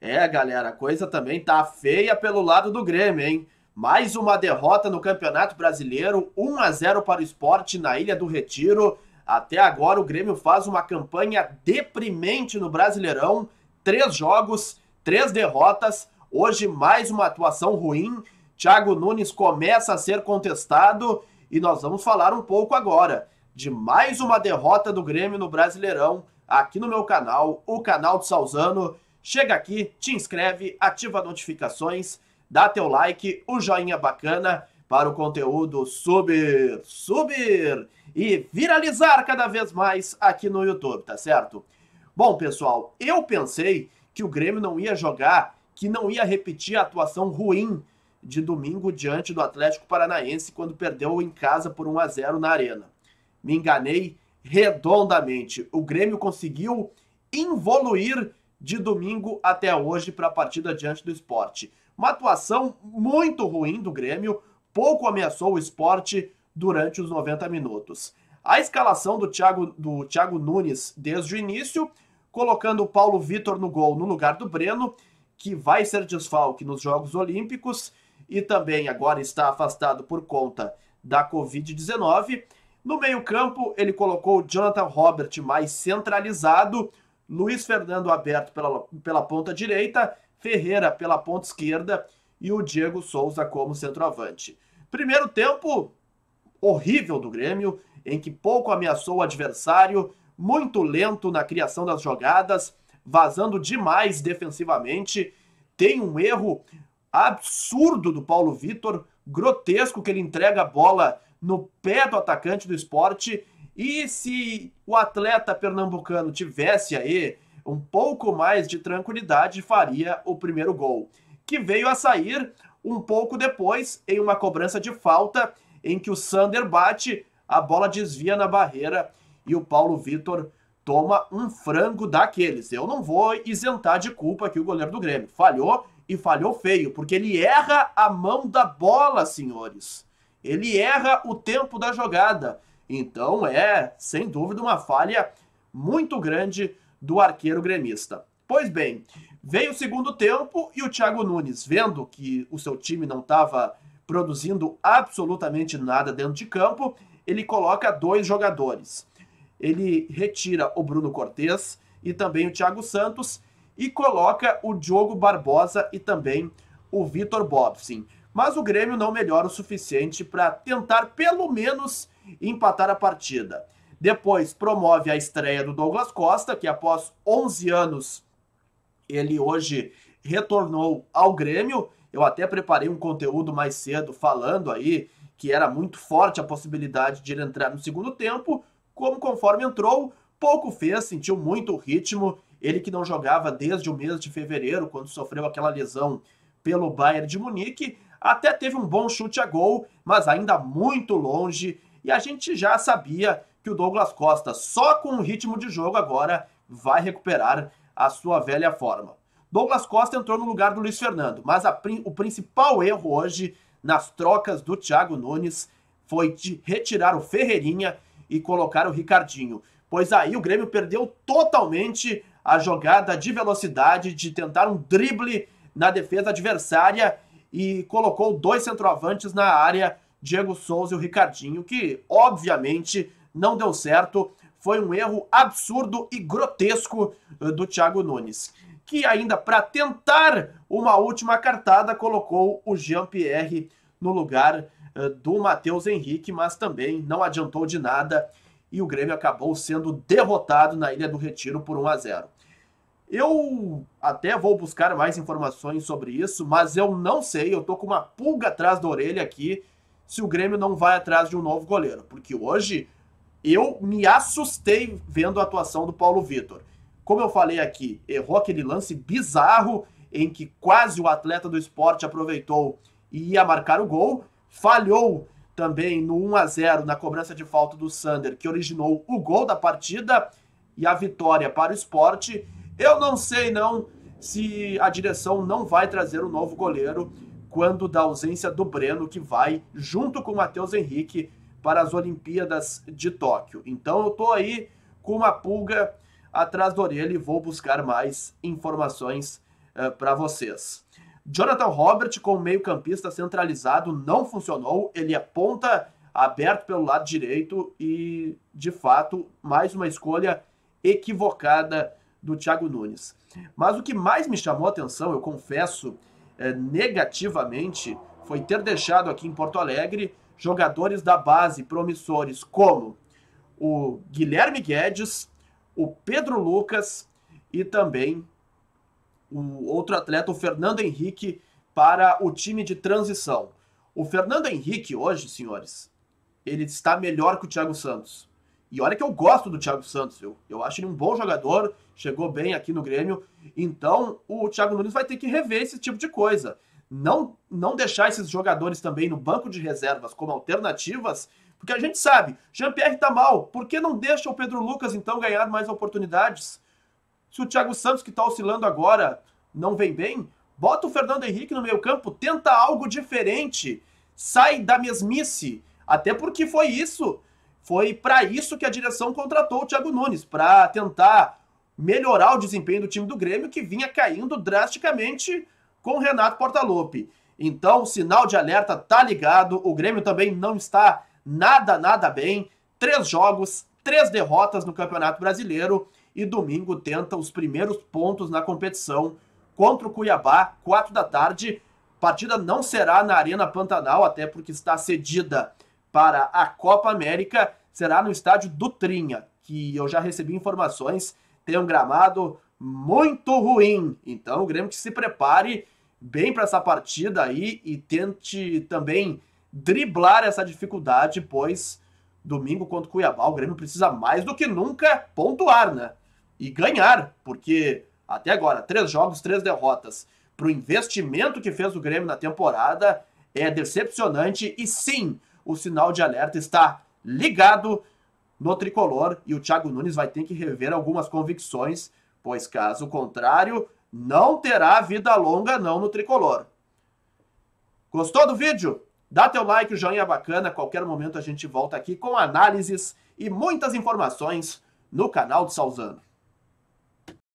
É, galera, a coisa também tá feia pelo lado do Grêmio, hein? Mais uma derrota no Campeonato Brasileiro, 1 a 0 para o esporte na Ilha do Retiro. Até agora, o Grêmio faz uma campanha deprimente no Brasileirão. Três jogos, três derrotas. Hoje, mais uma atuação ruim. Thiago Nunes começa a ser contestado e nós vamos falar um pouco agora de mais uma derrota do Grêmio no Brasileirão aqui no meu canal, o canal do Salzano. Chega aqui, te inscreve, ativa notificações, dá teu like, o um joinha bacana para o conteúdo subir, subir e viralizar cada vez mais aqui no YouTube, tá certo? Bom, pessoal, eu pensei que o Grêmio não ia jogar, que não ia repetir a atuação ruim de domingo diante do Atlético Paranaense quando perdeu em casa por 1 a 0 na Arena. Me enganei redondamente. O Grêmio conseguiu evoluir de domingo até hoje para a partida diante do esporte. Uma atuação muito ruim do Grêmio, pouco ameaçou o esporte durante os 90 minutos. A escalação do Thiago, do Thiago Nunes desde o início, colocando o Paulo Vitor no gol no lugar do Breno, que vai ser desfalque nos Jogos Olímpicos e também agora está afastado por conta da Covid-19. No meio-campo, ele colocou o Jonathan Robert mais centralizado, Luiz Fernando aberto pela, pela ponta direita, Ferreira pela ponta esquerda e o Diego Souza como centroavante. Primeiro tempo horrível do Grêmio, em que pouco ameaçou o adversário, muito lento na criação das jogadas, vazando demais defensivamente. Tem um erro absurdo do Paulo Vitor, grotesco, que ele entrega a bola no pé do atacante do esporte e se o atleta pernambucano tivesse aí um pouco mais de tranquilidade, faria o primeiro gol, que veio a sair um pouco depois em uma cobrança de falta em que o Sander bate, a bola desvia na barreira e o Paulo Vitor toma um frango daqueles. Eu não vou isentar de culpa aqui o goleiro do Grêmio. Falhou e falhou feio, porque ele erra a mão da bola, senhores. Ele erra o tempo da jogada. Então é, sem dúvida, uma falha muito grande do arqueiro gremista. Pois bem, veio o segundo tempo e o Thiago Nunes, vendo que o seu time não estava produzindo absolutamente nada dentro de campo, ele coloca dois jogadores. Ele retira o Bruno Cortes e também o Thiago Santos e coloca o Diogo Barbosa e também o Vitor Bobsin. Mas o Grêmio não melhora o suficiente para tentar pelo menos empatar a partida. Depois promove a estreia do Douglas Costa, que após 11 anos ele hoje retornou ao Grêmio. Eu até preparei um conteúdo mais cedo falando aí que era muito forte a possibilidade de ele entrar no segundo tempo, como conforme entrou, pouco fez, sentiu muito o ritmo. Ele que não jogava desde o mês de fevereiro, quando sofreu aquela lesão pelo Bayern de Munique, até teve um bom chute a gol, mas ainda muito longe e a gente já sabia que o Douglas Costa, só com o ritmo de jogo, agora vai recuperar a sua velha forma. Douglas Costa entrou no lugar do Luiz Fernando, mas a, o principal erro hoje nas trocas do Thiago Nunes foi de retirar o Ferreirinha e colocar o Ricardinho. Pois aí o Grêmio perdeu totalmente a jogada de velocidade, de tentar um drible na defesa adversária e colocou dois centroavantes na área Diego Souza e o Ricardinho, que obviamente não deu certo. Foi um erro absurdo e grotesco eh, do Thiago Nunes, que ainda para tentar uma última cartada colocou o Jean-Pierre no lugar eh, do Matheus Henrique, mas também não adiantou de nada e o Grêmio acabou sendo derrotado na Ilha do Retiro por 1 a 0. Eu até vou buscar mais informações sobre isso, mas eu não sei, eu tô com uma pulga atrás da orelha aqui se o Grêmio não vai atrás de um novo goleiro, porque hoje eu me assustei vendo a atuação do Paulo Vitor. Como eu falei aqui, errou aquele lance bizarro em que quase o atleta do esporte aproveitou e ia marcar o gol, falhou também no 1 a 0 na cobrança de falta do Sander, que originou o gol da partida e a vitória para o esporte. Eu não sei não se a direção não vai trazer um novo goleiro quando da ausência do Breno, que vai junto com o Matheus Henrique para as Olimpíadas de Tóquio. Então eu tô aí com uma pulga atrás da orelha e vou buscar mais informações uh, eh, para vocês. Jonathan Robert, como meio-campista centralizado, não funcionou. Ele é ponta aberto pelo lado direito e, de fato, mais uma escolha equivocada do Thiago Nunes. Mas o que mais me chamou a atenção, eu confesso, eh, negativamente foi ter deixado aqui em Porto Alegre jogadores da base promissores como o Guilherme Guedes, o Pedro Lucas e também o outro atleta, o Fernando Henrique, para o time de transição. O Fernando Henrique, hoje, senhores, ele está melhor que o Thiago Santos. E olha que eu gosto do Thiago Santos, viu? Eu acho ele um bom jogador, chegou bem aqui no Grêmio. Então, o Thiago Nunes vai ter que rever esse tipo de coisa. Não, não deixar esses jogadores também no banco de reservas como alternativas, porque a gente sabe, Jean-Pierre tá mal. Por que não deixa o Pedro Lucas, então, ganhar mais oportunidades? Se o Thiago Santos, que tá oscilando agora, não vem bem, bota o Fernando Henrique no meio campo, tenta algo diferente, sai da mesmice. Até porque foi isso foi para isso que a direção contratou o Thiago Nunes, para tentar melhorar o desempenho do time do Grêmio, que vinha caindo drasticamente com o Renato Portaluppi. Então, o sinal de alerta tá ligado, o Grêmio também não está nada, nada bem. Três jogos, três derrotas no Campeonato Brasileiro e domingo tenta os primeiros pontos na competição contra o Cuiabá, quatro da tarde. Partida não será na Arena Pantanal, até porque está cedida para a Copa América será no estádio Dutrinha, que eu já recebi informações, tem um gramado muito ruim. Então o Grêmio que se prepare bem para essa partida aí e tente também driblar essa dificuldade, pois domingo contra o Cuiabá o Grêmio precisa mais do que nunca pontuar, né? E ganhar, porque até agora, três jogos, três derrotas. Para o investimento que fez o Grêmio na temporada, é decepcionante. E sim, o sinal de alerta está ligado no tricolor e o Thiago Nunes vai ter que rever algumas convicções, pois caso contrário, não terá vida longa não no tricolor. Gostou do vídeo? Dá teu like, o joinha é bacana, qualquer momento a gente volta aqui com análises e muitas informações no canal do Salzano.